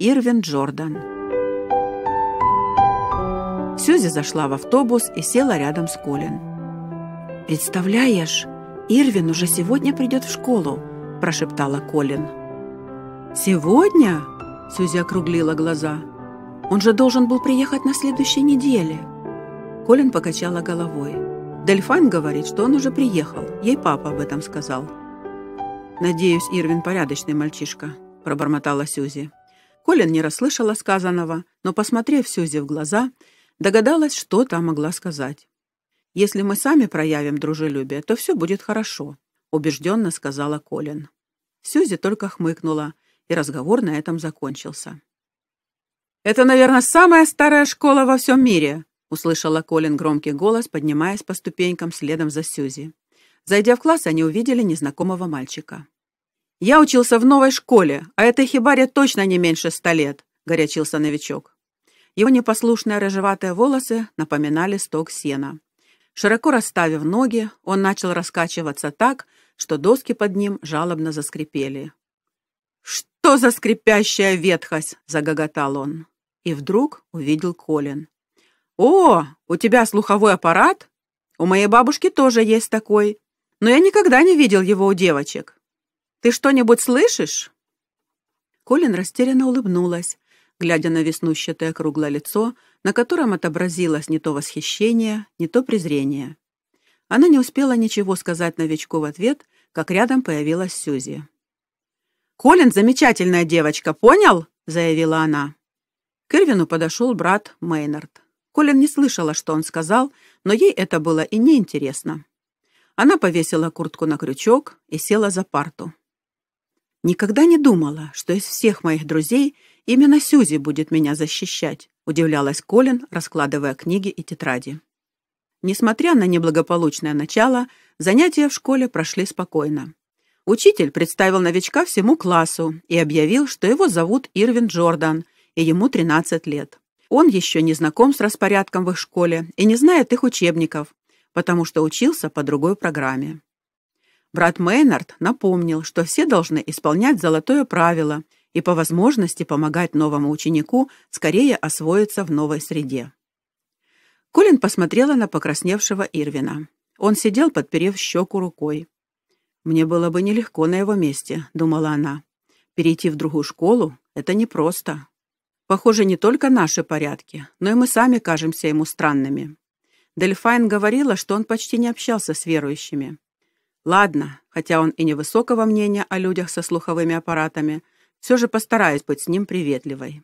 Ирвин Джордан. Сюзи зашла в автобус и села рядом с Колин. «Представляешь, Ирвин уже сегодня придет в школу», – прошептала Колин. «Сегодня?» – Сюзи округлила глаза. «Он же должен был приехать на следующей неделе». Колин покачала головой. «Дельфайн говорит, что он уже приехал. Ей папа об этом сказал». «Надеюсь, Ирвин порядочный мальчишка», – пробормотала Сюзи. Колин не расслышала сказанного, но, посмотрев Сюзи в глаза, догадалась, что та могла сказать. «Если мы сами проявим дружелюбие, то все будет хорошо», — убежденно сказала Колин. Сюзи только хмыкнула, и разговор на этом закончился. «Это, наверное, самая старая школа во всем мире», — услышала Колин громкий голос, поднимаясь по ступенькам следом за Сюзи. Зайдя в класс, они увидели незнакомого мальчика. «Я учился в новой школе, а этой хибаре точно не меньше ста лет», — горячился новичок. Его непослушные рыжеватые волосы напоминали сток сена. Широко расставив ноги, он начал раскачиваться так, что доски под ним жалобно заскрипели. «Что за скрипящая ветхость!» — загоготал он. И вдруг увидел Колин. «О, у тебя слуховой аппарат? У моей бабушки тоже есть такой, но я никогда не видел его у девочек». Ты что-нибудь слышишь?» Колин растерянно улыбнулась, глядя на веснущатое круглое лицо, на котором отобразилось не то восхищение, не то презрение. Она не успела ничего сказать новичку в ответ, как рядом появилась Сюзи. «Колин замечательная девочка, понял?» — заявила она. К Ирвину подошел брат Мейнард. Колин не слышала, что он сказал, но ей это было и неинтересно. Она повесила куртку на крючок и села за парту. Никогда не думала, что из всех моих друзей именно Сюзи будет меня защищать, удивлялась Колин, раскладывая книги и тетради. Несмотря на неблагополучное начало, занятия в школе прошли спокойно. Учитель представил новичка всему классу и объявил, что его зовут Ирвин Джордан, и ему 13 лет. Он еще не знаком с распорядком в их школе и не знает их учебников, потому что учился по другой программе. Брат Мейнард напомнил, что все должны исполнять золотое правило и по возможности помогать новому ученику скорее освоиться в новой среде. Колин посмотрела на покрасневшего Ирвина. Он сидел, подперев щеку рукой. «Мне было бы нелегко на его месте», — думала она. «Перейти в другую школу — это непросто. Похоже, не только наши порядки, но и мы сами кажемся ему странными». Дельфайн говорила, что он почти не общался с верующими. Ладно, хотя он и невысокого мнения о людях со слуховыми аппаратами, все же постараюсь быть с ним приветливой.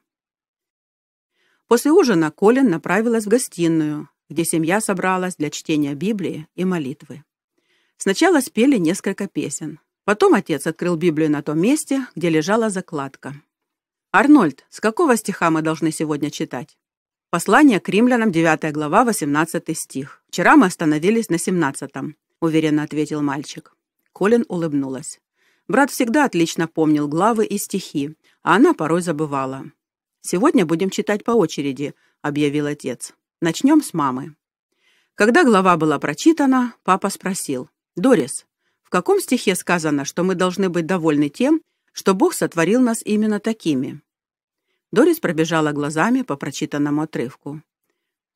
После ужина Колин направилась в гостиную, где семья собралась для чтения Библии и молитвы. Сначала спели несколько песен. Потом отец открыл Библию на том месте, где лежала закладка. «Арнольд, с какого стиха мы должны сегодня читать?» «Послание к римлянам, 9 глава, 18 стих. Вчера мы остановились на 17. -м. — уверенно ответил мальчик. Колин улыбнулась. Брат всегда отлично помнил главы и стихи, а она порой забывала. «Сегодня будем читать по очереди», — объявил отец. «Начнем с мамы». Когда глава была прочитана, папа спросил. «Дорис, в каком стихе сказано, что мы должны быть довольны тем, что Бог сотворил нас именно такими?» Дорис пробежала глазами по прочитанному отрывку.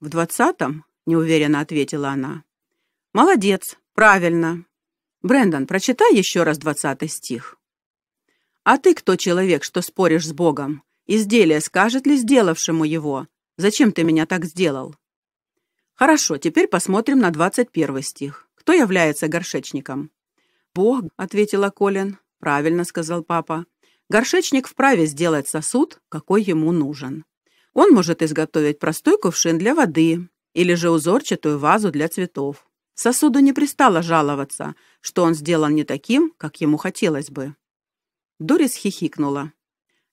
«В двадцатом?» — неуверенно ответила она. «Молодец!» Правильно. Брендон, прочитай еще раз двадцатый стих. А ты кто человек, что споришь с Богом? Изделие скажет ли сделавшему его? Зачем ты меня так сделал? Хорошо, теперь посмотрим на двадцать первый стих. Кто является горшечником? Бог, ответила Колин. Правильно сказал папа. Горшечник вправе сделать сосуд, какой ему нужен. Он может изготовить простой кувшин для воды или же узорчатую вазу для цветов. Сосуду не пристало жаловаться, что он сделан не таким, как ему хотелось бы. Дорис хихикнула.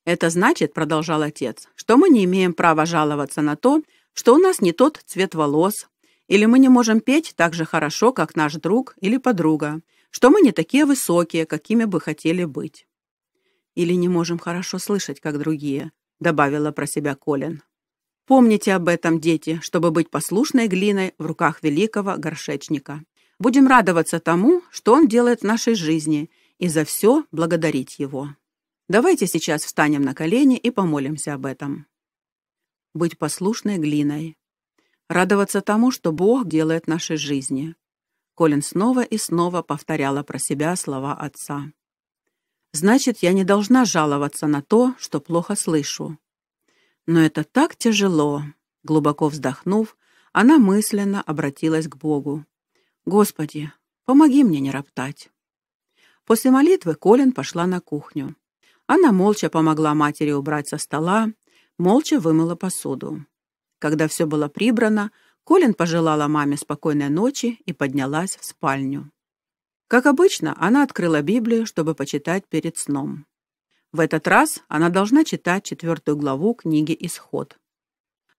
«Это значит, — продолжал отец, — что мы не имеем права жаловаться на то, что у нас не тот цвет волос, или мы не можем петь так же хорошо, как наш друг или подруга, что мы не такие высокие, какими бы хотели быть. Или не можем хорошо слышать, как другие, добавила про себя Колин. Помните об этом, дети, чтобы быть послушной глиной в руках великого горшечника. Будем радоваться тому, что он делает в нашей жизни, и за все благодарить его. Давайте сейчас встанем на колени и помолимся об этом. Быть послушной глиной. Радоваться тому, что Бог делает в нашей жизни. Колин снова и снова повторяла про себя слова отца. «Значит, я не должна жаловаться на то, что плохо слышу. Но это так тяжело. Глубоко вздохнув, она мысленно обратилась к Богу. «Господи, помоги мне не роптать». После молитвы Колин пошла на кухню. Она молча помогла матери убрать со стола, молча вымыла посуду. Когда все было прибрано, Колин пожелала маме спокойной ночи и поднялась в спальню. Как обычно, она открыла Библию, чтобы почитать перед сном. В этот раз она должна читать четвертую главу книги «Исход».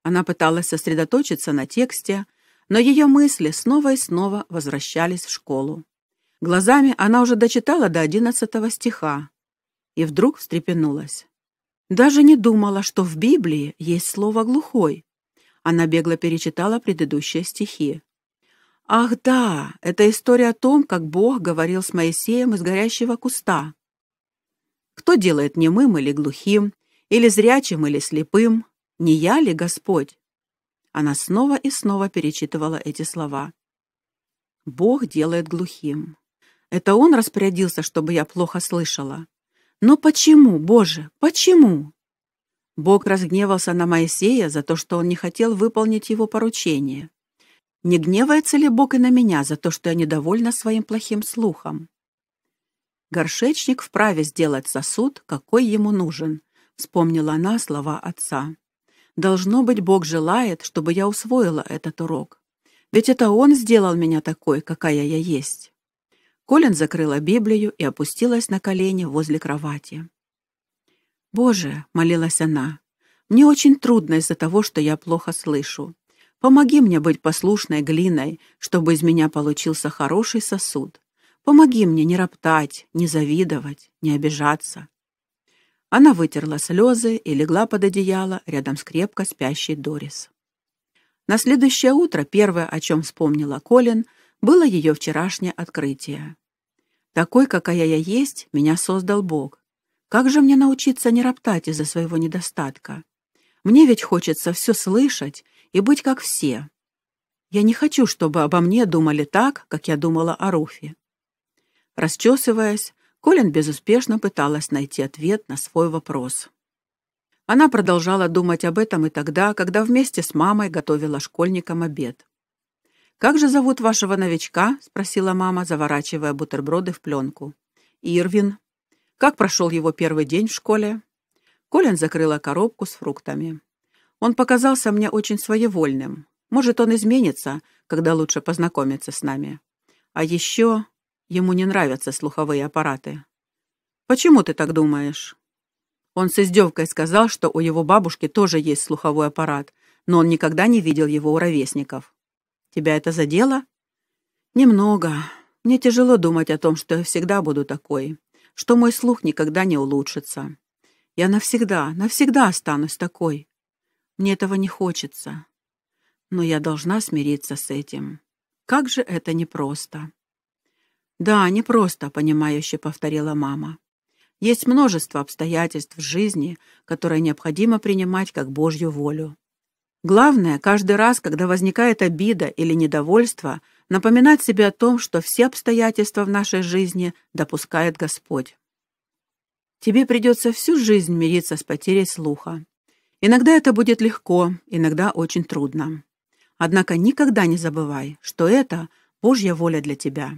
Она пыталась сосредоточиться на тексте, но ее мысли снова и снова возвращались в школу. Глазами она уже дочитала до одиннадцатого стиха и вдруг встрепенулась. Даже не думала, что в Библии есть слово «глухой». Она бегло перечитала предыдущие стихи. «Ах да, это история о том, как Бог говорил с Моисеем из горящего куста. Кто делает немым или глухим, или зрячим, или слепым? Не я ли Господь?» Она снова и снова перечитывала эти слова. «Бог делает глухим. Это Он распорядился, чтобы я плохо слышала. Но почему, Боже, почему?» Бог разгневался на Моисея за то, что он не хотел выполнить его поручение. Не гневается ли Бог и на меня за то, что я недовольна своим плохим слухом? Горшечник вправе сделать сосуд, какой ему нужен», — вспомнила она слова отца. «Должно быть, Бог желает, чтобы я усвоила этот урок. Ведь это Он сделал меня такой, какая я есть». Колин закрыла Библию и опустилась на колени возле кровати. «Боже», — молилась она, — «мне очень трудно из-за того, что я плохо слышу. Помоги мне быть послушной глиной, чтобы из меня получился хороший сосуд. Помоги мне не роптать, не завидовать, не обижаться. Она вытерла слезы и легла под одеяло рядом с крепко спящей Дорис. На следующее утро первое, о чем вспомнила Колин, было ее вчерашнее открытие. «Такой, какая я есть, меня создал Бог. Как же мне научиться не роптать из-за своего недостатка? Мне ведь хочется все слышать и быть как все. Я не хочу, чтобы обо мне думали так, как я думала о Руфе. Расчесываясь, Колин безуспешно пыталась найти ответ на свой вопрос. Она продолжала думать об этом и тогда, когда вместе с мамой готовила школьникам обед. «Как же зовут вашего новичка?» — спросила мама, заворачивая бутерброды в пленку. «Ирвин. Как прошел его первый день в школе?» Колин закрыла коробку с фруктами. «Он показался мне очень своевольным. Может, он изменится, когда лучше познакомится с нами. А еще Ему не нравятся слуховые аппараты. «Почему ты так думаешь?» Он с издевкой сказал, что у его бабушки тоже есть слуховой аппарат, но он никогда не видел его у ровесников. «Тебя это задело?» «Немного. Мне тяжело думать о том, что я всегда буду такой, что мой слух никогда не улучшится. Я навсегда, навсегда останусь такой. Мне этого не хочется. Но я должна смириться с этим. Как же это непросто!» «Да, непросто», — понимающе повторила мама. «Есть множество обстоятельств в жизни, которые необходимо принимать как Божью волю. Главное, каждый раз, когда возникает обида или недовольство, напоминать себе о том, что все обстоятельства в нашей жизни допускает Господь. Тебе придется всю жизнь мириться с потерей слуха. Иногда это будет легко, иногда очень трудно. Однако никогда не забывай, что это Божья воля для тебя.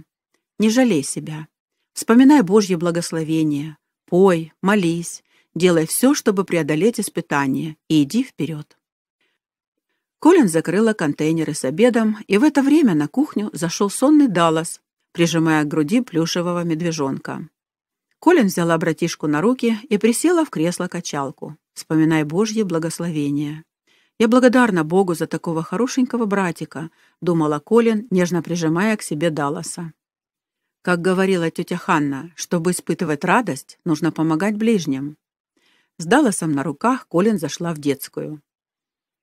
Не жалей себя. Вспоминай Божье благословение. Пой, молись, делай все, чтобы преодолеть испытание, и иди вперед. Колин закрыла контейнеры с обедом, и в это время на кухню зашел сонный Даллас, прижимая к груди плюшевого медвежонка. Колин взяла братишку на руки и присела в кресло-качалку, вспоминая Божье благословение. «Я благодарна Богу за такого хорошенького братика», — думала Колин, нежно прижимая к себе Далласа. Как говорила тетя Ханна, чтобы испытывать радость, нужно помогать ближним. С Далласом на руках Колин зашла в детскую.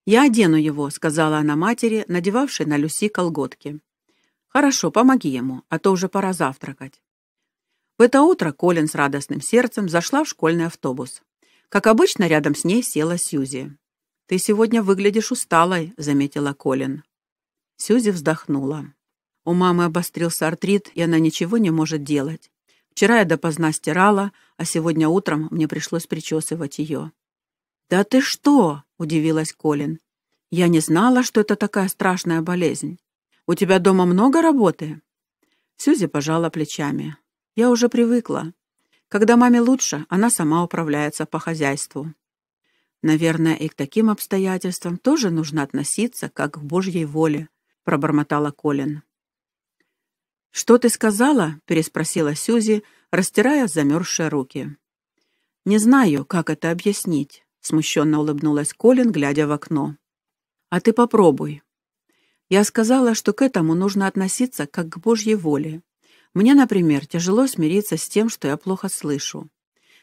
«Я одену его», — сказала она матери, надевавшей на Люси колготки. «Хорошо, помоги ему, а то уже пора завтракать». В это утро Колин с радостным сердцем зашла в школьный автобус. Как обычно, рядом с ней села Сьюзи. «Ты сегодня выглядишь усталой», — заметила Колин. Сьюзи вздохнула. У мамы обострился артрит, и она ничего не может делать. Вчера я допоздна стирала, а сегодня утром мне пришлось причесывать ее. «Да ты что?» — удивилась Колин. «Я не знала, что это такая страшная болезнь. У тебя дома много работы?» Сюзи пожала плечами. «Я уже привыкла. Когда маме лучше, она сама управляется по хозяйству». «Наверное, и к таким обстоятельствам тоже нужно относиться, как к Божьей воле», — пробормотала Колин. «Что ты сказала?» — переспросила Сюзи, растирая замерзшие руки. «Не знаю, как это объяснить», — смущенно улыбнулась Колин, глядя в окно. «А ты попробуй». Я сказала, что к этому нужно относиться как к Божьей воле. Мне, например, тяжело смириться с тем, что я плохо слышу.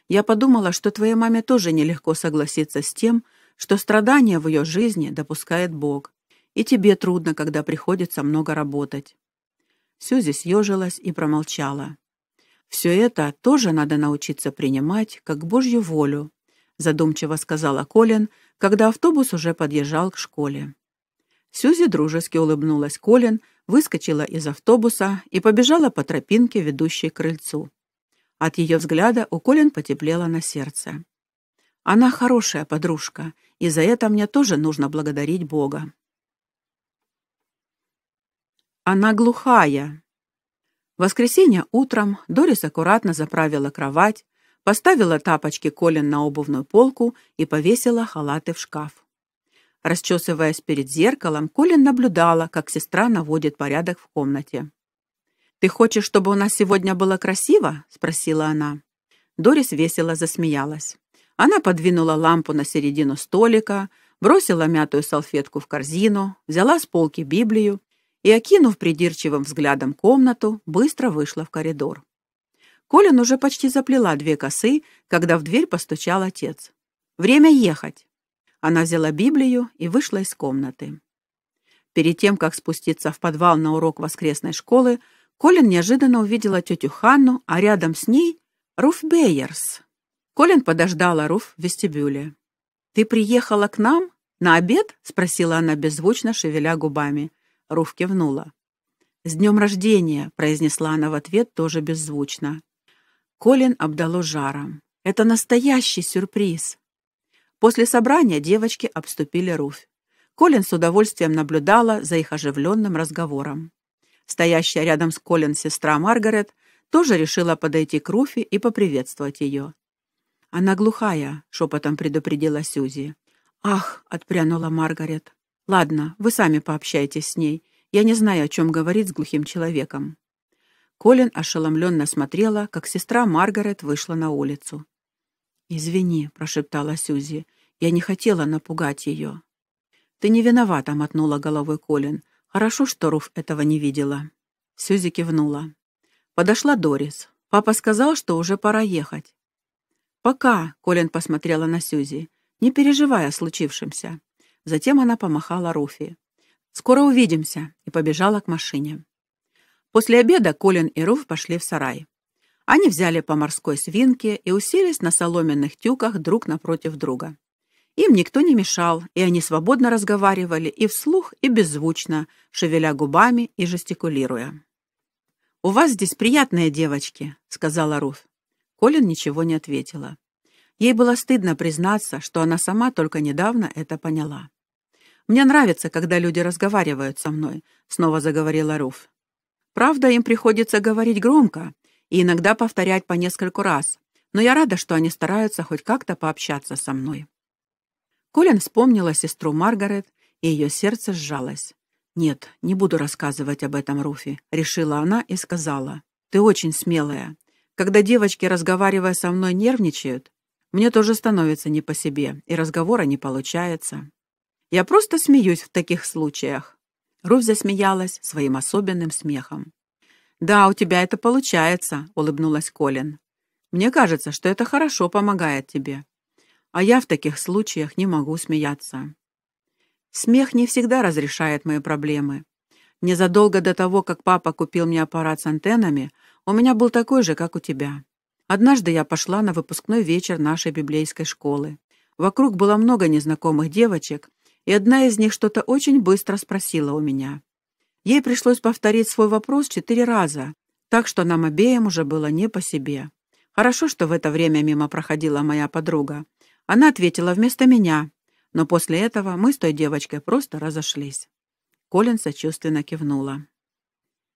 Я подумала, что твоей маме тоже нелегко согласиться с тем, что страдания в ее жизни допускает Бог. И тебе трудно, когда приходится много работать. Сюзи съежилась и промолчала. «Все это тоже надо научиться принимать, как Божью волю», задумчиво сказала Колин, когда автобус уже подъезжал к школе. Сюзи дружески улыбнулась Колин, выскочила из автобуса и побежала по тропинке, ведущей к крыльцу. От ее взгляда у Колин потеплело на сердце. «Она хорошая подружка, и за это мне тоже нужно благодарить Бога», она глухая. В воскресенье утром Дорис аккуратно заправила кровать, поставила тапочки Колин на обувную полку и повесила халаты в шкаф. Расчесываясь перед зеркалом, Колин наблюдала, как сестра наводит порядок в комнате. «Ты хочешь, чтобы у нас сегодня было красиво?» — спросила она. Дорис весело засмеялась. Она подвинула лампу на середину столика, бросила мятую салфетку в корзину, взяла с полки Библию и, окинув придирчивым взглядом комнату, быстро вышла в коридор. Колин уже почти заплела две косы, когда в дверь постучал отец. «Время ехать!» Она взяла Библию и вышла из комнаты. Перед тем, как спуститься в подвал на урок воскресной школы, Колин неожиданно увидела тетю Ханну, а рядом с ней — Руф Бейерс. Колин подождала Руф в вестибюле. «Ты приехала к нам? На обед?» — спросила она беззвучно, шевеля губами. Руф кивнула. «С днем рождения!» — произнесла она в ответ тоже беззвучно. Колин обдало жаром. «Это настоящий сюрприз!» После собрания девочки обступили Руфь. Колин с удовольствием наблюдала за их оживленным разговором. Стоящая рядом с Колин сестра Маргарет тоже решила подойти к Руфи и поприветствовать ее. «Она глухая», — шепотом предупредила Сюзи. «Ах!» — отпрянула Маргарет. Ладно, вы сами пообщайтесь с ней. Я не знаю, о чем говорить с глухим человеком. Колин ошеломленно смотрела, как сестра Маргарет вышла на улицу. «Извини», — прошептала Сюзи, — «я не хотела напугать ее». «Ты не виновата», — мотнула головой Колин. «Хорошо, что Руф этого не видела». Сюзи кивнула. Подошла Дорис. «Папа сказал, что уже пора ехать». «Пока», — Колин посмотрела на Сюзи, — «не переживай о случившемся. Затем она помахала Руфи. «Скоро увидимся!» и побежала к машине. После обеда Колин и Руф пошли в сарай. Они взяли по морской свинке и уселись на соломенных тюках друг напротив друга. Им никто не мешал, и они свободно разговаривали и вслух, и беззвучно, шевеля губами и жестикулируя. «У вас здесь приятные девочки», — сказала Руф. Колин ничего не ответила. Ей было стыдно признаться, что она сама только недавно это поняла. «Мне нравится, когда люди разговаривают со мной», — снова заговорила Руф. «Правда, им приходится говорить громко и иногда повторять по нескольку раз, но я рада, что они стараются хоть как-то пообщаться со мной». Колин вспомнила сестру Маргарет, и ее сердце сжалось. «Нет, не буду рассказывать об этом Руфи», — решила она и сказала. «Ты очень смелая. Когда девочки, разговаривая со мной, нервничают, мне тоже становится не по себе, и разговора не получается». Я просто смеюсь в таких случаях». Руфь засмеялась своим особенным смехом. «Да, у тебя это получается», — улыбнулась Колин. «Мне кажется, что это хорошо помогает тебе. А я в таких случаях не могу смеяться». Смех не всегда разрешает мои проблемы. Незадолго до того, как папа купил мне аппарат с антеннами, у меня был такой же, как у тебя. Однажды я пошла на выпускной вечер нашей библейской школы. Вокруг было много незнакомых девочек, и одна из них что-то очень быстро спросила у меня. Ей пришлось повторить свой вопрос четыре раза, так что нам обеим уже было не по себе. Хорошо, что в это время мимо проходила моя подруга. Она ответила вместо меня, но после этого мы с той девочкой просто разошлись. Колин сочувственно кивнула.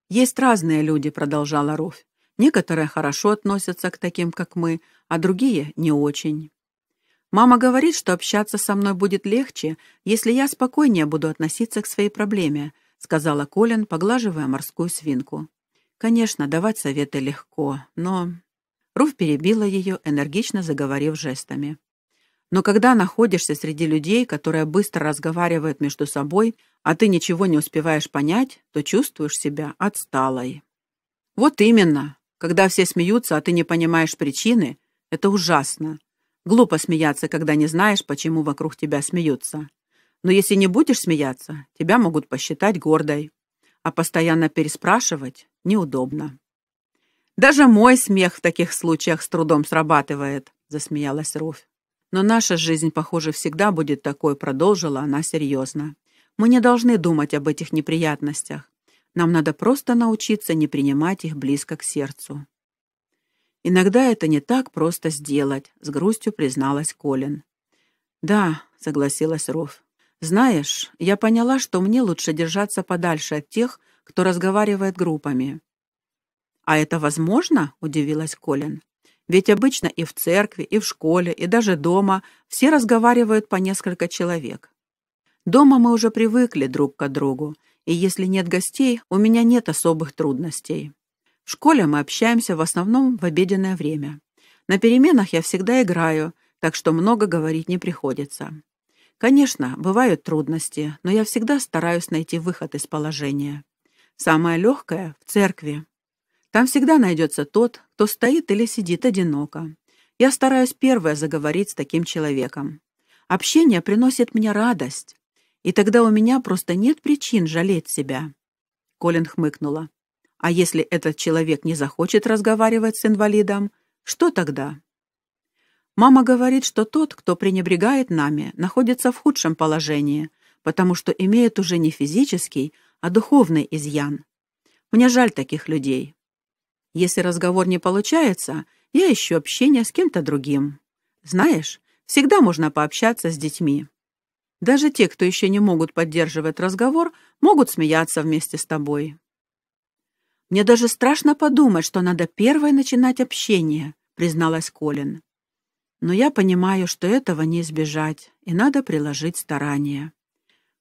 «Есть разные люди», — продолжала Руфь. «Некоторые хорошо относятся к таким, как мы, а другие — не очень. Мама говорит, что общаться со мной будет легче, если я спокойнее буду относиться к своей проблеме, сказала Колин, поглаживая морскую свинку. Конечно, давать советы легко, но... Руф перебила ее, энергично заговорив жестами. Но когда находишься среди людей, которые быстро разговаривают между собой, а ты ничего не успеваешь понять, то чувствуешь себя отсталой. Вот именно. Когда все смеются, а ты не понимаешь причины, это ужасно. Глупо смеяться, когда не знаешь, почему вокруг тебя смеются. Но если не будешь смеяться, тебя могут посчитать гордой. А постоянно переспрашивать неудобно. «Даже мой смех в таких случаях с трудом срабатывает», — засмеялась Руфь. «Но наша жизнь, похоже, всегда будет такой», — продолжила она серьезно. «Мы не должны думать об этих неприятностях. Нам надо просто научиться не принимать их близко к сердцу». Иногда это не так просто сделать, с грустью призналась Колин. Да, согласилась Руф. Знаешь, я поняла, что мне лучше держаться подальше от тех, кто разговаривает группами. А это возможно? удивилась Колин. Ведь обычно и в церкви, и в школе, и даже дома все разговаривают по несколько человек. Дома мы уже привыкли друг к другу, и если нет гостей, у меня нет особых трудностей. В школе мы общаемся в основном в обеденное время. На переменах я всегда играю, так что много говорить не приходится. Конечно, бывают трудности, но я всегда стараюсь найти выход из положения. Самое легкое — в церкви. Там всегда найдется тот, кто стоит или сидит одиноко. Я стараюсь первое заговорить с таким человеком. Общение приносит мне радость, и тогда у меня просто нет причин жалеть себя. Колин хмыкнула. А если этот человек не захочет разговаривать с инвалидом, что тогда? Мама говорит, что тот, кто пренебрегает нами, находится в худшем положении, потому что имеет уже не физический, а духовный изъян. Мне жаль таких людей. Если разговор не получается, я ищу общение с кем-то другим. Знаешь, всегда можно пообщаться с детьми. Даже те, кто еще не могут поддерживать разговор, могут смеяться вместе с тобой. «Мне даже страшно подумать, что надо первой начинать общение», — призналась Колин. «Но я понимаю, что этого не избежать, и надо приложить старания».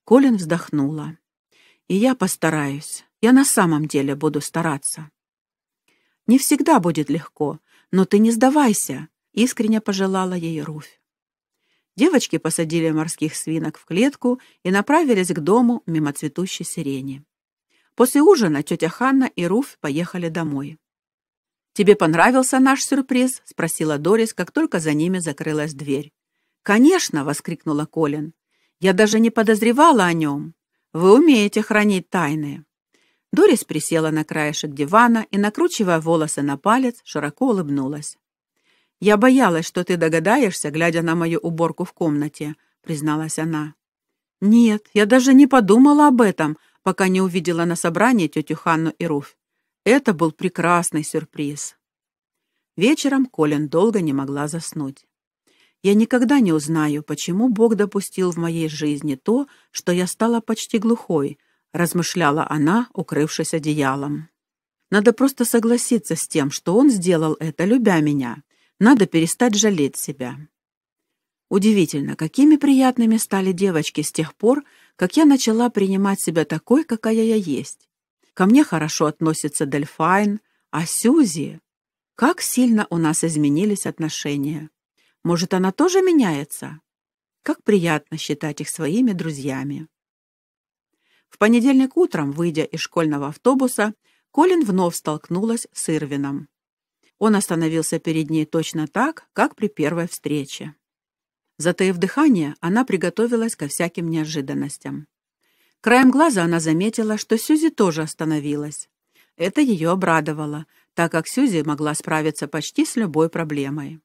Колин вздохнула. «И я постараюсь. Я на самом деле буду стараться». «Не всегда будет легко, но ты не сдавайся», — искренне пожелала ей Руфь. Девочки посадили морских свинок в клетку и направились к дому мимо цветущей сирени. После ужина тетя Ханна и Руф поехали домой. «Тебе понравился наш сюрприз?» — спросила Дорис, как только за ними закрылась дверь. «Конечно!» — воскликнула Колин. «Я даже не подозревала о нем. Вы умеете хранить тайны». Дорис присела на краешек дивана и, накручивая волосы на палец, широко улыбнулась. «Я боялась, что ты догадаешься, глядя на мою уборку в комнате», — призналась она. «Нет, я даже не подумала об этом», пока не увидела на собрании тетю Ханну и Руф, Это был прекрасный сюрприз. Вечером Колин долго не могла заснуть. Я никогда не узнаю, почему Бог допустил в моей жизни то, что я стала почти глухой, размышляла она, укрывшись одеялом. Надо просто согласиться с тем, что он сделал это, любя меня. Надо перестать жалеть себя. Удивительно, какими приятными стали девочки с тех пор, как я начала принимать себя такой, какая я есть. Ко мне хорошо относится Дельфайн, а Сюзи... Как сильно у нас изменились отношения. Может, она тоже меняется? Как приятно считать их своими друзьями. В понедельник утром, выйдя из школьного автобуса, Колин вновь столкнулась с Ирвином. Он остановился перед ней точно так, как при первой встрече. Затаив дыхание, она приготовилась ко всяким неожиданностям. Краем глаза она заметила, что Сюзи тоже остановилась. Это ее обрадовало, так как Сюзи могла справиться почти с любой проблемой.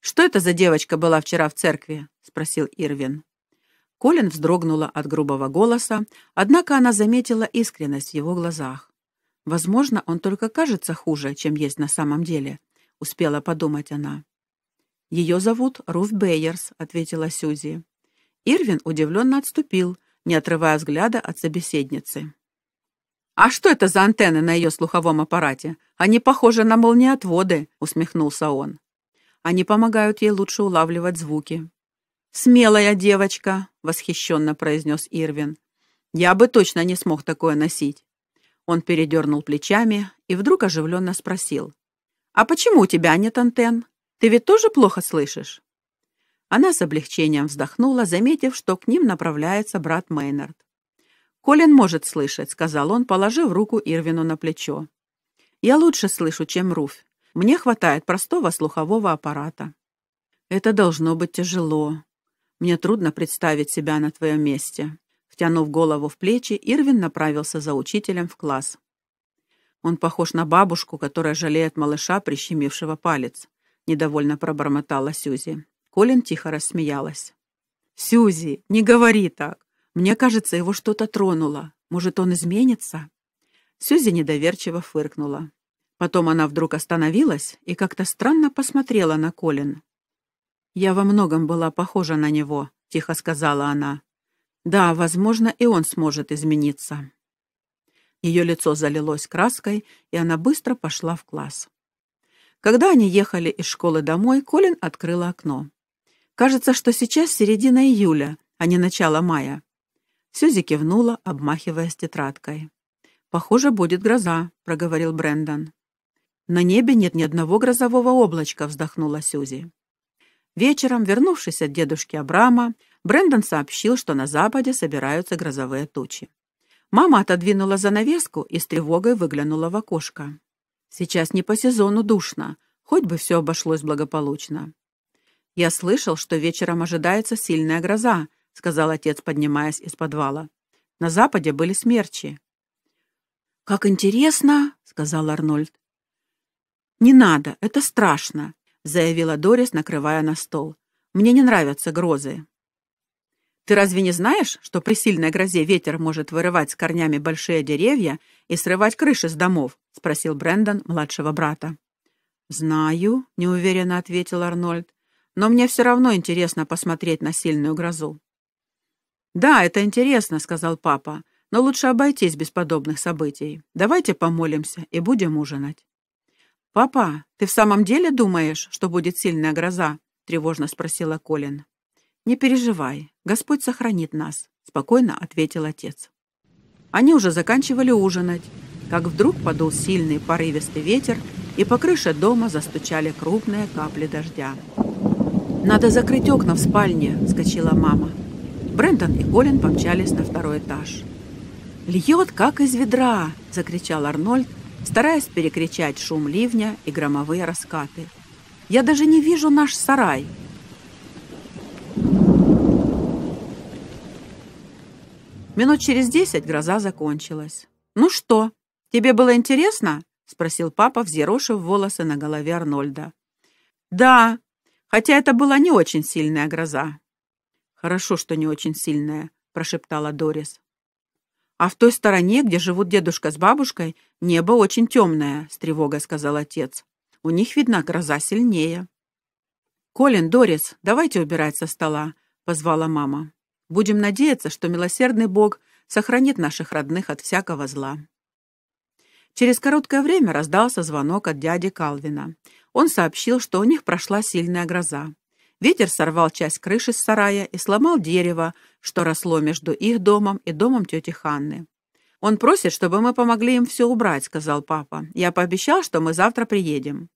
«Что это за девочка была вчера в церкви?» — спросил Ирвин. Колин вздрогнула от грубого голоса, однако она заметила искренность в его глазах. «Возможно, он только кажется хуже, чем есть на самом деле», — успела подумать она. «Ее зовут Руф Бейерс», — ответила Сюзи. Ирвин удивленно отступил, не отрывая взгляда от собеседницы. «А что это за антенны на ее слуховом аппарате? Они похожи на молниеотводы», — усмехнулся он. «Они помогают ей лучше улавливать звуки». «Смелая девочка», — восхищенно произнес Ирвин. «Я бы точно не смог такое носить». Он передернул плечами и вдруг оживленно спросил. «А почему у тебя нет антенн?» Ты ведь тоже плохо слышишь?» Она с облегчением вздохнула, заметив, что к ним направляется брат Мейнард. «Колин может слышать», — сказал он, положив руку Ирвину на плечо. «Я лучше слышу, чем Руфь. Мне хватает простого слухового аппарата». «Это должно быть тяжело. Мне трудно представить себя на твоем месте». Втянув голову в плечи, Ирвин направился за учителем в класс. Он похож на бабушку, которая жалеет малыша, прищемившего палец. — недовольно пробормотала Сюзи. Колин тихо рассмеялась. «Сюзи, не говори так! Мне кажется, его что-то тронуло. Может, он изменится?» Сюзи недоверчиво фыркнула. Потом она вдруг остановилась и как-то странно посмотрела на Колин. «Я во многом была похожа на него», — тихо сказала она. «Да, возможно, и он сможет измениться». Ее лицо залилось краской, и она быстро пошла в класс. Когда они ехали из школы домой, Колин открыла окно. Кажется, что сейчас середина июля, а не начало мая. Сюзи кивнула, обмахиваясь тетрадкой. «Похоже, будет гроза», — проговорил Брендон. «На небе нет ни одного грозового облачка», — вздохнула Сюзи. Вечером, вернувшись от дедушки Абрама, Брендон сообщил, что на западе собираются грозовые тучи. Мама отодвинула занавеску и с тревогой выглянула в окошко. Сейчас не по сезону душно, хоть бы все обошлось благополучно. «Я слышал, что вечером ожидается сильная гроза», — сказал отец, поднимаясь из подвала. «На западе были смерчи». «Как интересно», — сказал Арнольд. «Не надо, это страшно», — заявила Дорис, накрывая на стол. «Мне не нравятся грозы». «Ты разве не знаешь, что при сильной грозе ветер может вырывать с корнями большие деревья и срывать крыши с домов?» — спросил Брэндон младшего брата. «Знаю», — неуверенно ответил Арнольд, «но мне все равно интересно посмотреть на сильную грозу». «Да, это интересно», — сказал папа, «но лучше обойтись без подобных событий. Давайте помолимся и будем ужинать». «Папа, ты в самом деле думаешь, что будет сильная гроза?» — тревожно спросила Колин. «Не переживай, Господь сохранит нас», — спокойно ответил отец. Они уже заканчивали ужинать, как вдруг подул сильный порывистый ветер, и по крыше дома застучали крупные капли дождя. «Надо закрыть окна в спальне», – вскочила мама. Брентон и Колин помчались на второй этаж. «Льет, как из ведра!» – закричал Арнольд, стараясь перекричать шум ливня и громовые раскаты. «Я даже не вижу наш сарай!» Минут через десять гроза закончилась. «Ну что?» «Тебе было интересно?» — спросил папа, взъерошив волосы на голове Арнольда. «Да, хотя это была не очень сильная гроза». «Хорошо, что не очень сильная», — прошептала Дорис. «А в той стороне, где живут дедушка с бабушкой, небо очень темное», — с тревогой сказал отец. «У них, видна гроза сильнее». «Колин, Дорис, давайте убирать со стола», — позвала мама. «Будем надеяться, что милосердный Бог сохранит наших родных от всякого зла». Через короткое время раздался звонок от дяди Калвина. Он сообщил, что у них прошла сильная гроза. Ветер сорвал часть крыши с сарая и сломал дерево, что росло между их домом и домом тети Ханны. «Он просит, чтобы мы помогли им все убрать», — сказал папа. «Я пообещал, что мы завтра приедем».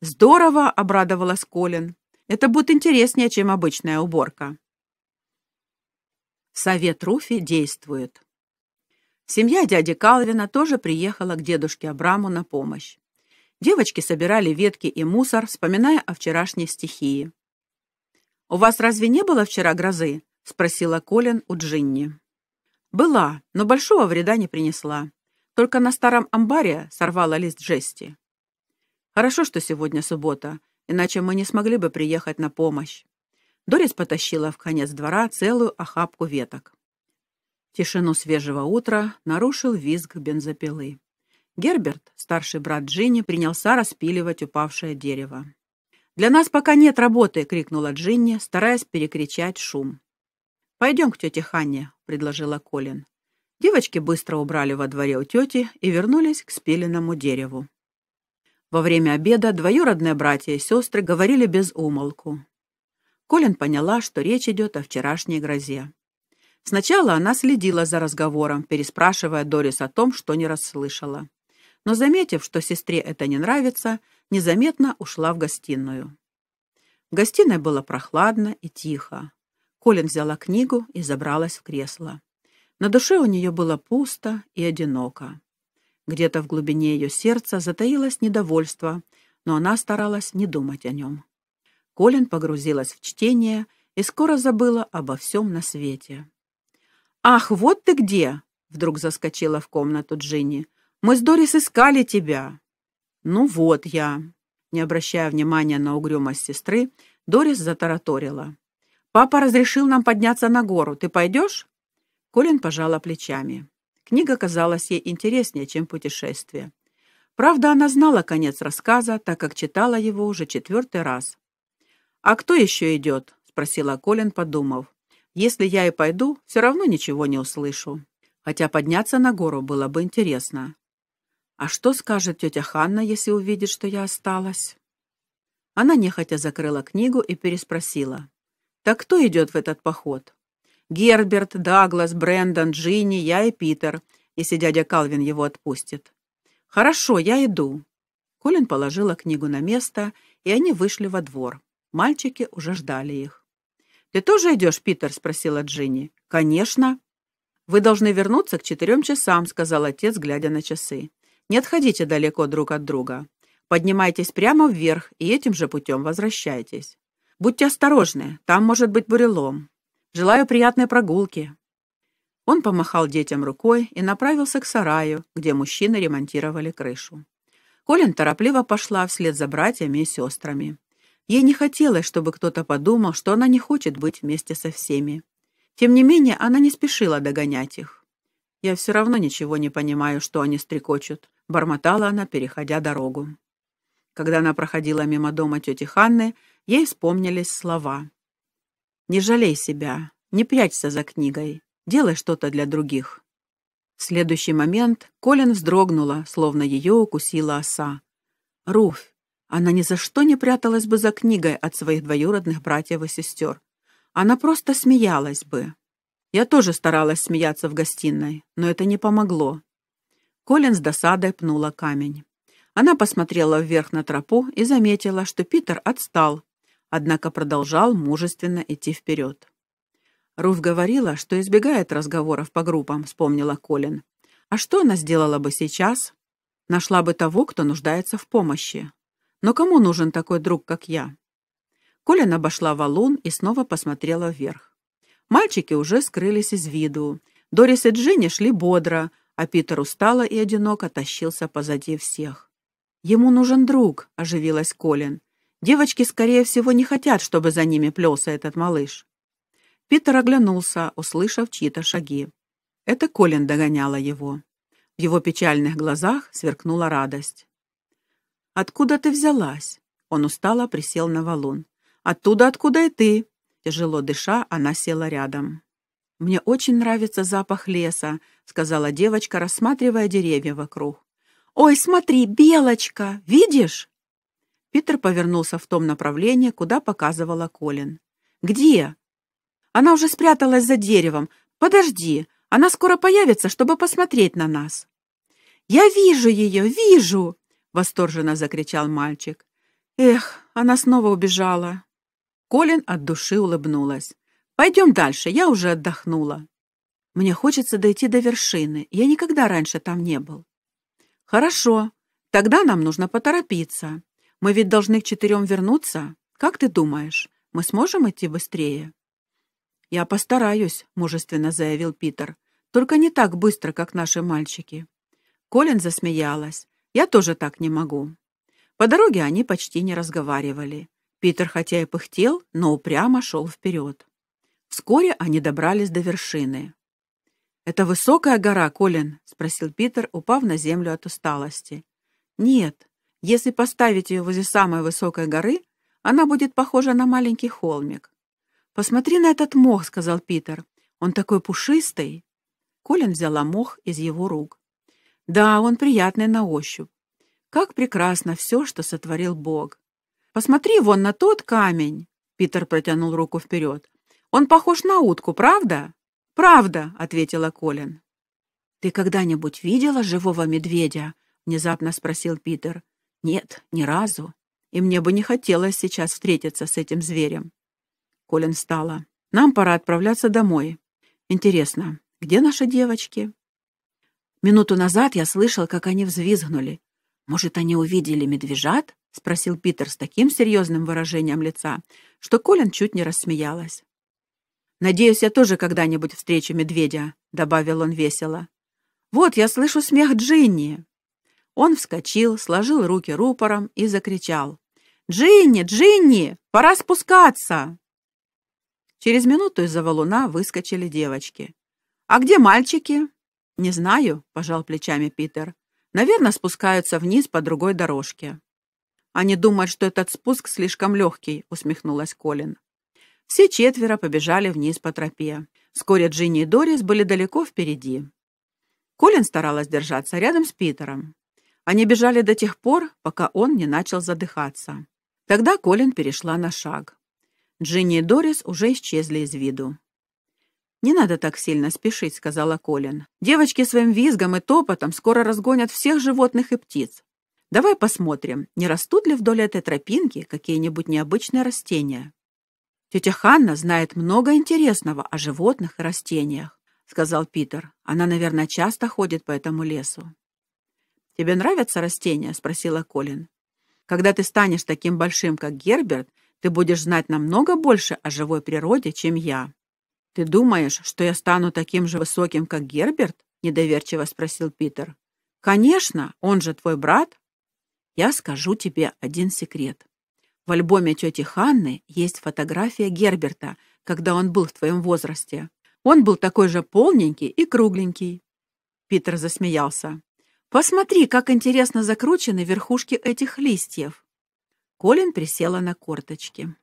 «Здорово!» — обрадовалась Колин. «Это будет интереснее, чем обычная уборка». Совет Руфи действует. Семья дяди Калвина тоже приехала к дедушке Абраму на помощь. Девочки собирали ветки и мусор, вспоминая о вчерашней стихии. «У вас разве не было вчера грозы?» — спросила Колин у Джинни. «Была, но большого вреда не принесла. Только на старом амбаре сорвала лист жести. Хорошо, что сегодня суббота, иначе мы не смогли бы приехать на помощь». Дорис потащила в конец двора целую охапку веток. Тишину свежего утра нарушил визг бензопилы. Герберт, старший брат Джинни, принялся распиливать упавшее дерево. «Для нас пока нет работы!» — крикнула Джинни, стараясь перекричать шум. «Пойдем к тете Ханне», — предложила Колин. Девочки быстро убрали во дворе у тети и вернулись к спиленному дереву. Во время обеда двоюродные братья и сестры говорили без умолку. Колин поняла, что речь идет о вчерашней грозе. Сначала она следила за разговором, переспрашивая Дорис о том, что не расслышала. Но, заметив, что сестре это не нравится, незаметно ушла в гостиную. В гостиной было прохладно и тихо. Колин взяла книгу и забралась в кресло. На душе у нее было пусто и одиноко. Где-то в глубине ее сердца затаилось недовольство, но она старалась не думать о нем. Колин погрузилась в чтение и скоро забыла обо всем на свете. «Ах, вот ты где!» — вдруг заскочила в комнату Джинни. «Мы с Дорис искали тебя!» «Ну вот я!» Не обращая внимания на угрюмость сестры, Дорис затараторила. «Папа разрешил нам подняться на гору. Ты пойдешь?» Колин пожала плечами. Книга казалась ей интереснее, чем путешествие. Правда, она знала конец рассказа, так как читала его уже четвертый раз. «А кто еще идет?» — спросила Колин, подумав. Если я и пойду, все равно ничего не услышу. Хотя подняться на гору было бы интересно. А что скажет тетя Ханна, если увидит, что я осталась? Она нехотя закрыла книгу и переспросила. «Так кто идет в этот поход?» «Герберт, Даглас, Брэндон, Джинни, я и Питер, если дядя Калвин его отпустит». «Хорошо, я иду». Колин положила книгу на место, и они вышли во двор. Мальчики уже ждали их. «Ты тоже идешь, Питер?» — спросила Джинни. «Конечно». «Вы должны вернуться к четырем часам», — сказал отец, глядя на часы. «Не отходите далеко друг от друга. Поднимайтесь прямо вверх и этим же путем возвращайтесь. Будьте осторожны, там может быть бурелом. Желаю приятной прогулки». Он помахал детям рукой и направился к сараю, где мужчины ремонтировали крышу. Колин торопливо пошла вслед за братьями и сестрами. Ей не хотелось, чтобы кто-то подумал, что она не хочет быть вместе со всеми. Тем не менее, она не спешила догонять их. «Я все равно ничего не понимаю, что они стрекочут», — бормотала она, переходя дорогу. Когда она проходила мимо дома тети Ханны, ей вспомнились слова. «Не жалей себя, не прячься за книгой, делай что-то для других». В следующий момент Колин вздрогнула, словно ее укусила оса. «Руфь, она ни за что не пряталась бы за книгой от своих двоюродных братьев и сестер. Она просто смеялась бы. Я тоже старалась смеяться в гостиной, но это не помогло. Колин с досадой пнула камень. Она посмотрела вверх на тропу и заметила, что Питер отстал, однако продолжал мужественно идти вперед. Руф говорила, что избегает разговоров по группам, вспомнила Колин. А что она сделала бы сейчас? Нашла бы того, кто нуждается в помощи. Но кому нужен такой друг, как я? Коля обошла валун и снова посмотрела вверх. Мальчики уже скрылись из виду. Дорис и Джинни шли бодро, а Питер устало и одиноко тащился позади всех. «Ему нужен друг», — оживилась Колин. «Девочки, скорее всего, не хотят, чтобы за ними плелся этот малыш». Питер оглянулся, услышав чьи-то шаги. Это Колин догоняла его. В его печальных глазах сверкнула радость. «Откуда ты взялась?» Он устало присел на валун. «Оттуда, откуда и ты?» Тяжело дыша, она села рядом. «Мне очень нравится запах леса», — сказала девочка, рассматривая деревья вокруг. «Ой, смотри, белочка! Видишь?» Питер повернулся в том направлении, куда показывала Колин. «Где?» «Она уже спряталась за деревом. Подожди, она скоро появится, чтобы посмотреть на нас». «Я вижу ее, вижу!» восторженно закричал мальчик. Эх, она снова убежала. Колин от души улыбнулась. Пойдем дальше, я уже отдохнула. Мне хочется дойти до вершины. Я никогда раньше там не был. Хорошо. Тогда нам нужно поторопиться. Мы ведь должны к четырем вернуться. Как ты думаешь, мы сможем идти быстрее? Я постараюсь, мужественно заявил Питер. Только не так быстро, как наши мальчики. Колин засмеялась. Я тоже так не могу. По дороге они почти не разговаривали. Питер хотя и пыхтел, но упрямо шел вперед. Вскоре они добрались до вершины. «Это высокая гора, Колин?» — спросил Питер, упав на землю от усталости. «Нет. Если поставить ее возле самой высокой горы, она будет похожа на маленький холмик». «Посмотри на этот мох», — сказал Питер. «Он такой пушистый». Колин взяла мох из его рук. Да, он приятный на ощупь. Как прекрасно все, что сотворил Бог. Посмотри вон на тот камень. Питер протянул руку вперед. Он похож на утку, правда? Правда, ответила Колин. Ты когда-нибудь видела живого медведя? Внезапно спросил Питер. Нет, ни разу. И мне бы не хотелось сейчас встретиться с этим зверем. Колин встала. Нам пора отправляться домой. Интересно, где наши девочки? Минуту назад я слышал, как они взвизгнули. «Может, они увидели медвежат?» — спросил Питер с таким серьезным выражением лица, что Колин чуть не рассмеялась. «Надеюсь, я тоже когда-нибудь встречу медведя», — добавил он весело. «Вот, я слышу смех Джинни». Он вскочил, сложил руки рупором и закричал. «Джинни! Джинни! Пора спускаться!» Через минуту из-за валуна выскочили девочки. «А где мальчики?» «Не знаю», — пожал плечами Питер. «Наверное, спускаются вниз по другой дорожке». «Они «А думают, что этот спуск слишком легкий», — усмехнулась Колин. Все четверо побежали вниз по тропе. Вскоре Джинни и Дорис были далеко впереди. Колин старалась держаться рядом с Питером. Они бежали до тех пор, пока он не начал задыхаться. Тогда Колин перешла на шаг. Джинни и Дорис уже исчезли из виду. «Не надо так сильно спешить», — сказала Колин. «Девочки своим визгом и топотом скоро разгонят всех животных и птиц. Давай посмотрим, не растут ли вдоль этой тропинки какие-нибудь необычные растения». «Тетя Ханна знает много интересного о животных и растениях», — сказал Питер. «Она, наверное, часто ходит по этому лесу». «Тебе нравятся растения?» — спросила Колин. «Когда ты станешь таким большим, как Герберт, ты будешь знать намного больше о живой природе, чем я». «Ты думаешь, что я стану таким же высоким, как Герберт?» — недоверчиво спросил Питер. «Конечно, он же твой брат». «Я скажу тебе один секрет. В альбоме тети Ханны есть фотография Герберта, когда он был в твоем возрасте. Он был такой же полненький и кругленький». Питер засмеялся. «Посмотри, как интересно закручены верхушки этих листьев». Колин присела на корточки.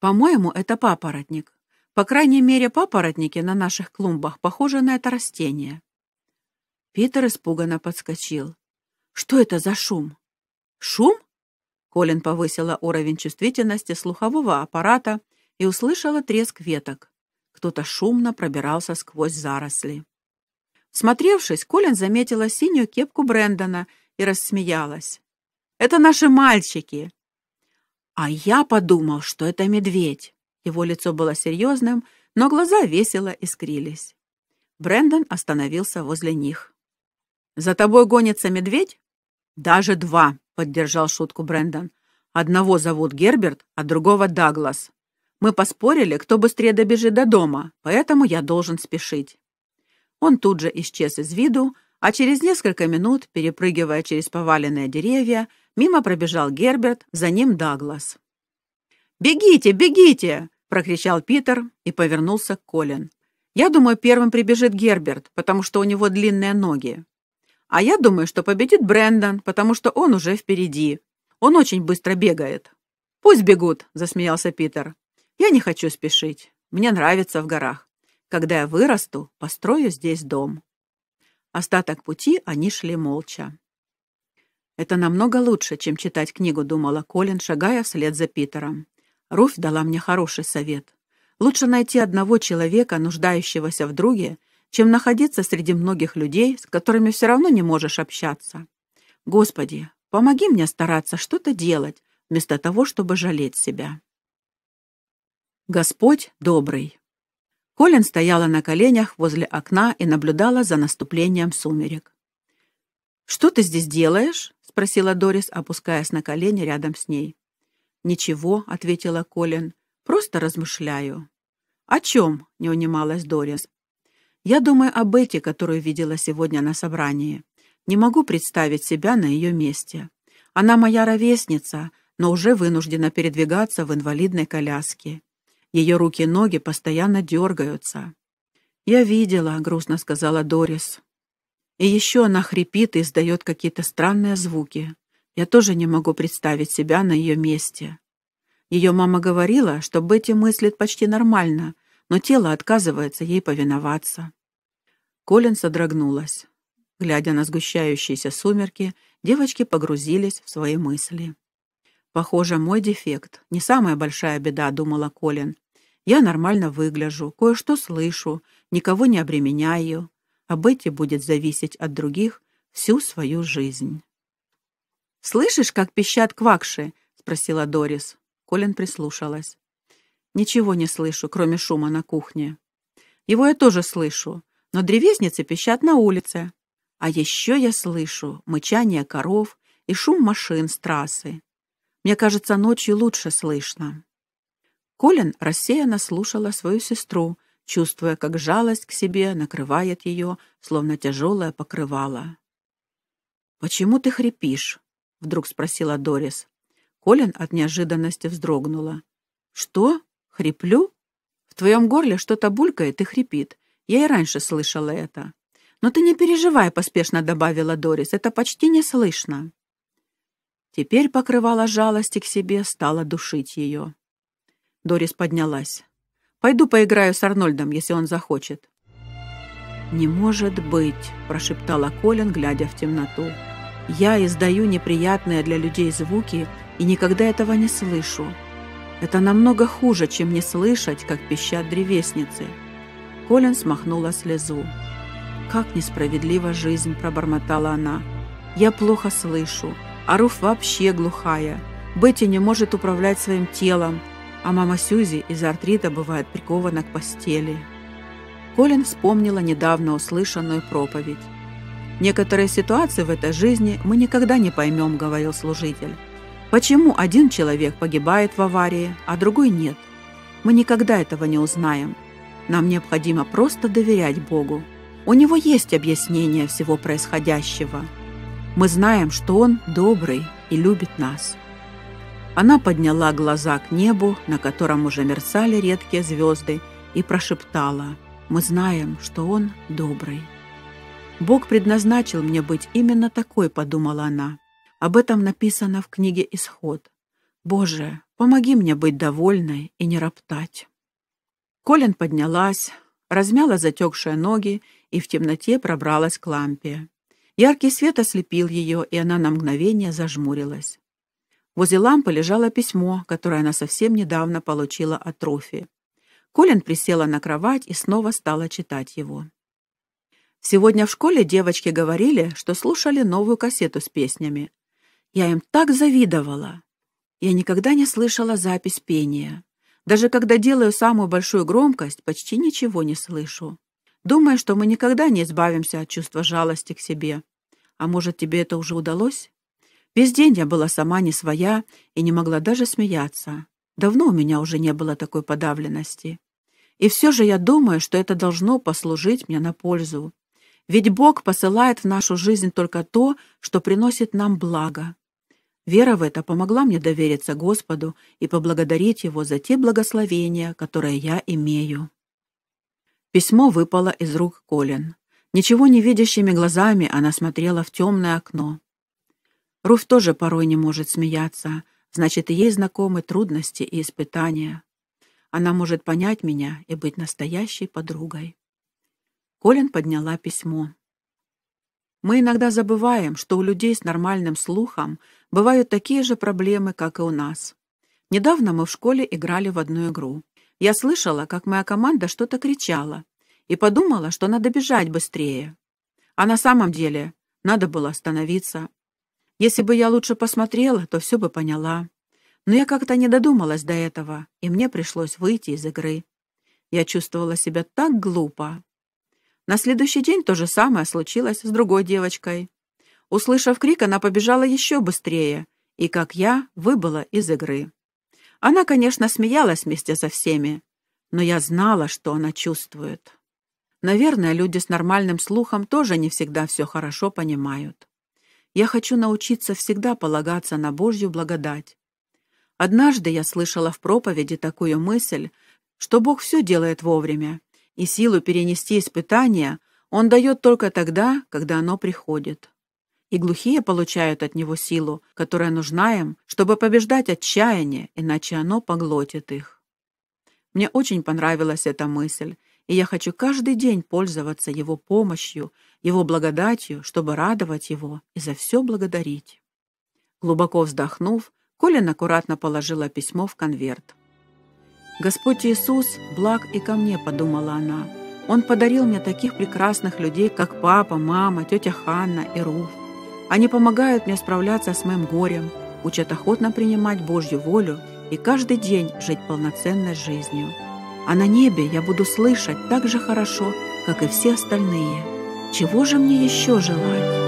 «По-моему, это папоротник. По крайней мере, папоротники на наших клумбах похожи на это растение. Питер испуганно подскочил. «Что это за шум?» «Шум?» Колин повысила уровень чувствительности слухового аппарата и услышала треск веток. Кто-то шумно пробирался сквозь заросли. Смотревшись, Колин заметила синюю кепку Брэндона и рассмеялась. «Это наши мальчики!» «А я подумал, что это медведь!» Его лицо было серьезным, но глаза весело искрились. Брендон остановился возле них. «За тобой гонится медведь?» «Даже два», — поддержал шутку Брендон. «Одного зовут Герберт, а другого Даглас. Мы поспорили, кто быстрее добежит до дома, поэтому я должен спешить». Он тут же исчез из виду, а через несколько минут, перепрыгивая через поваленные деревья, мимо пробежал Герберт, за ним Даглас. «Бегите, бегите!» — прокричал Питер и повернулся к Колин. «Я думаю, первым прибежит Герберт, потому что у него длинные ноги. А я думаю, что победит Брэндон, потому что он уже впереди. Он очень быстро бегает». «Пусть бегут», — засмеялся Питер. «Я не хочу спешить. Мне нравится в горах. Когда я вырасту, построю здесь дом». Остаток пути они шли молча. «Это намного лучше, чем читать книгу», — думала Колин, шагая вслед за Питером. Руфь дала мне хороший совет. Лучше найти одного человека, нуждающегося в друге, чем находиться среди многих людей, с которыми все равно не можешь общаться. Господи, помоги мне стараться что-то делать, вместо того, чтобы жалеть себя. Господь добрый. Колин стояла на коленях возле окна и наблюдала за наступлением сумерек. «Что ты здесь делаешь?» — спросила Дорис, опускаясь на колени рядом с ней. «Ничего», — ответила Колин, — «просто размышляю». «О чем?» — не унималась Дорис. «Я думаю о Бетте, которую видела сегодня на собрании. Не могу представить себя на ее месте. Она моя ровесница, но уже вынуждена передвигаться в инвалидной коляске. Ее руки и ноги постоянно дергаются». «Я видела», — грустно сказала Дорис. «И еще она хрипит и издает какие-то странные звуки. Я тоже не могу представить себя на ее месте. Ее мама говорила, что Бетти мыслит почти нормально, но тело отказывается ей повиноваться. Колин содрогнулась. Глядя на сгущающиеся сумерки, девочки погрузились в свои мысли. «Похоже, мой дефект — не самая большая беда», — думала Колин. «Я нормально выгляжу, кое-что слышу, никого не обременяю, а Бетти будет зависеть от других всю свою жизнь». «Слышишь, как пищат квакши?» — спросила Дорис. Колин прислушалась. «Ничего не слышу, кроме шума на кухне. Его я тоже слышу, но древесницы пищат на улице. А еще я слышу мычание коров и шум машин с трассы. Мне кажется, ночью лучше слышно». Колин рассеянно слушала свою сестру, чувствуя, как жалость к себе накрывает ее, словно тяжелое покрывало. «Почему ты хрипишь?» вдруг спросила Дорис. Колин от неожиданности вздрогнула. Что? Хриплю? В твоем горле что-то булькает и хрипит. Я и раньше слышала это. Но ты не переживай, поспешно добавила Дорис. Это почти не слышно. Теперь покрывала жалости к себе, стала душить ее. Дорис поднялась. «Пойду поиграю с Арнольдом, если он захочет». «Не может быть», – прошептала Колин, глядя в темноту. Я издаю неприятные для людей звуки и никогда этого не слышу. Это намного хуже, чем не слышать, как пищат древесницы. Колин смахнула слезу. «Как несправедлива жизнь!» – пробормотала она. «Я плохо слышу. А Руф вообще глухая. Бетти не может управлять своим телом, а мама Сьюзи из артрита бывает прикована к постели». Колин вспомнила недавно услышанную проповедь. Некоторые ситуации в этой жизни мы никогда не поймем, говорил служитель. Почему один человек погибает в аварии, а другой нет? Мы никогда этого не узнаем. Нам необходимо просто доверять Богу. У него есть объяснение всего происходящего. Мы знаем, что Он добрый и любит нас. Она подняла глаза к небу, на котором уже мерцали редкие звезды, и прошептала «Мы знаем, что Он добрый». «Бог предназначил мне быть именно такой», — подумала она. Об этом написано в книге «Исход». «Боже, помоги мне быть довольной и не роптать». Колин поднялась, размяла затекшие ноги и в темноте пробралась к лампе. Яркий свет ослепил ее, и она на мгновение зажмурилась. Возле лампы лежало письмо, которое она совсем недавно получила от Рофи. Колин присела на кровать и снова стала читать его. Сегодня в школе девочки говорили, что слушали новую кассету с песнями. Я им так завидовала. Я никогда не слышала запись пения. Даже когда делаю самую большую громкость, почти ничего не слышу. Думаю, что мы никогда не избавимся от чувства жалости к себе. А может, тебе это уже удалось? Весь день я была сама не своя и не могла даже смеяться. Давно у меня уже не было такой подавленности. И все же я думаю, что это должно послужить мне на пользу. Ведь Бог посылает в нашу жизнь только то, что приносит нам благо. Вера в это помогла мне довериться Господу и поблагодарить Его за те благословения, которые я имею. Письмо выпало из рук Колин. Ничего не видящими глазами она смотрела в темное окно. Руф тоже порой не может смеяться, значит, ей знакомы трудности и испытания. Она может понять меня и быть настоящей подругой. Колин подняла письмо. Мы иногда забываем, что у людей с нормальным слухом бывают такие же проблемы, как и у нас. Недавно мы в школе играли в одну игру. Я слышала, как моя команда что-то кричала, и подумала, что надо бежать быстрее. А на самом деле надо было остановиться. Если бы я лучше посмотрела, то все бы поняла. Но я как-то не додумалась до этого, и мне пришлось выйти из игры. Я чувствовала себя так глупо. На следующий день то же самое случилось с другой девочкой. Услышав крик, она побежала еще быстрее, и, как я, выбыла из игры. Она, конечно, смеялась вместе со всеми, но я знала, что она чувствует. Наверное, люди с нормальным слухом тоже не всегда все хорошо понимают. Я хочу научиться всегда полагаться на Божью благодать. Однажды я слышала в проповеди такую мысль, что Бог все делает вовремя, и силу перенести испытания он дает только тогда, когда оно приходит. И глухие получают от него силу, которая нужна им, чтобы побеждать отчаяние, иначе оно поглотит их. Мне очень понравилась эта мысль, и я хочу каждый день пользоваться его помощью, его благодатью, чтобы радовать его и за все благодарить. Глубоко вздохнув, Колин аккуратно положила письмо в конверт. «Господь Иисус благ и ко мне», — подумала она. «Он подарил мне таких прекрасных людей, как папа, мама, тетя Ханна и Руф. Они помогают мне справляться с моим горем, учат охотно принимать Божью волю и каждый день жить полноценной жизнью. А на небе я буду слышать так же хорошо, как и все остальные. Чего же мне еще желать?»